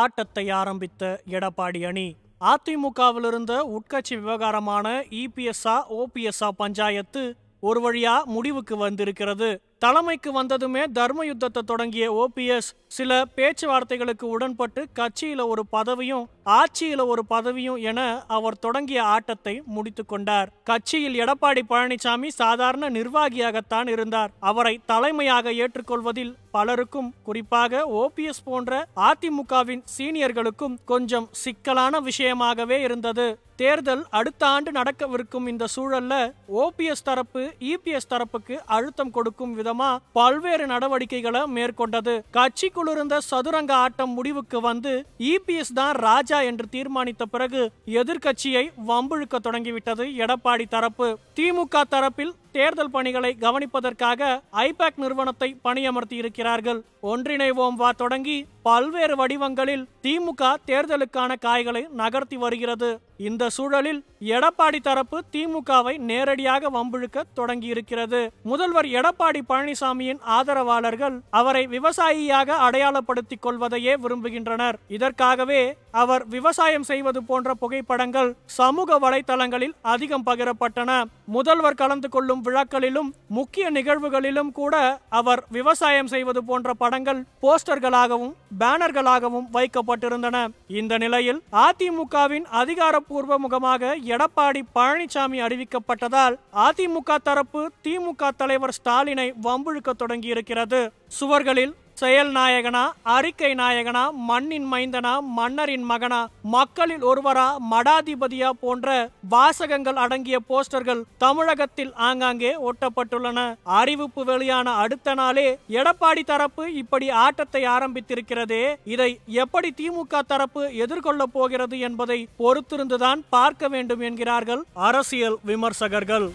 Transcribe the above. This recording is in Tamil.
ஆட்டத்தை ஆரம்பித்த எடப்பாடி அணி அதிமுகவிலிருந்த உட்கட்சி விவகாரமான இபிஎஸ்ஆ ஓபிஎஸ்ஆ பஞ்சாயத்து ஒரு வழியா முடிவுக்கு வந்திருக்கிறது தலைமைக்கு வந்ததுமே தர்ம யுத்தத்தை தொடங்கிய ஓபிஎஸ் சில பேச்சுவார்த்தைகளுக்கு உடன்பட்டு கட்சியில ஒரு பதவியும் ஆட்சியில ஒரு பதவியும் என அவர் தொடங்கிய ஆட்டத்தை முடித்து கொண்டார் கட்சியில் எடப்பாடி பழனிசாமி சாதாரண நிர்வாகியாகத்தான் இருந்தார் அவரை தலைமையாக ஏற்றுக்கொள்வதில் பலருக்கும் குறிப்பாக ஓபிஎஸ் போன்ற அதிமுகவின் சீனியர்களுக்கும் கொஞ்சம் சிக்கலான விஷயமாகவே இருந்தது தேர்தல் அடுத்த ஆண்டு நடக்கவிருக்கும் இந்த சூழல்ல ஓபிஎஸ் தரப்பு இபிஎஸ் தரப்புக்கு அழுத்தம் கொடுக்கும் விதம் சம்பந்தமா பல்வேறு நடவடிக்கைகளை மேற்கொண்டது கட்சிக்குளிருந்த சதுரங்க ஆட்டம் முடிவுக்கு வந்து இபிஎஸ் தான் ராஜா என்று தீர்மானித்த பிறகு எதிர்கட்சியை வம்புழுக்க தொடங்கிவிட்டது எடப்பாடி தரப்பு திமுக தரப்பில் தேர்தல் பணிகளை கவனிப்பதற்காக ஐபேக் நிறுவனத்தை பணியமர்த்தியிருக்கிறார்கள் ஒன்றிணைவோம் வா தொடங்கி பல்வேறு வடிவங்களில் திமுக தேர்தலுக்கான காய்களை நகர்த்தி வருகிறது இந்த சூழலில் எடப்பாடி தரப்பு திமுகவை நேரடியாக வம்புழுக்க தொடங்கியிருக்கிறது முதல்வர் எடப்பாடி பழனிசாமியின் ஆதரவாளர்கள் அவரை விவசாயியாக அடையாளப்படுத்திக் கொள்வதையே விரும்புகின்றனர் இதற்காகவே அவர் விவசாயம் செய்வது போன்ற புகைப்படங்கள் சமூக வலைதளங்களில் அதிகம் பகிரப்பட்டன முதல்வர் கலந்து கொள்ளும் விழாக்களிலும் முக்கிய நிகழ்வுகளிலும் கூட அவர் விவசாயம் செய்வது போன்ற படங்கள் போஸ்டர்களாகவும் பேனர்களாகவும் வைக்கப்பட்டிருந்தன இந்த நிலையில் அதிமுகவின் அதிகாரப்பூர்வ முகமாக எடப்பாடி பழனிசாமி அறிவிக்கப்பட்டதால் அதிமுக தரப்பு திமுக தலைவர் ஸ்டாலினை வம்புழுக்க தொடங்கியிருக்கிறது சுவர்களில் செயல் நாயகனா அறிக்கை நாயகனா மண்ணின் மைந்தனா மன்னரின் மகனா மக்களில் ஒருவரா மடாதிபதியா போன்ற வாசகங்கள் அடங்கிய போஸ்டர்கள் தமிழகத்தில் ஆங்காங்கே ஒட்டப்பட்டுள்ளன அறிவிப்பு வெளியான அடுத்த நாளே எடப்பாடி தரப்பு இப்படி ஆட்டத்தை ஆரம்பித்திருக்கிறதே இதை எப்படி திமுக தரப்பு எதிர்கொள்ள போகிறது என்பதை பொறுத்திருந்துதான் பார்க்க வேண்டும் என்கிறார்கள் அரசியல் விமர்சகர்கள்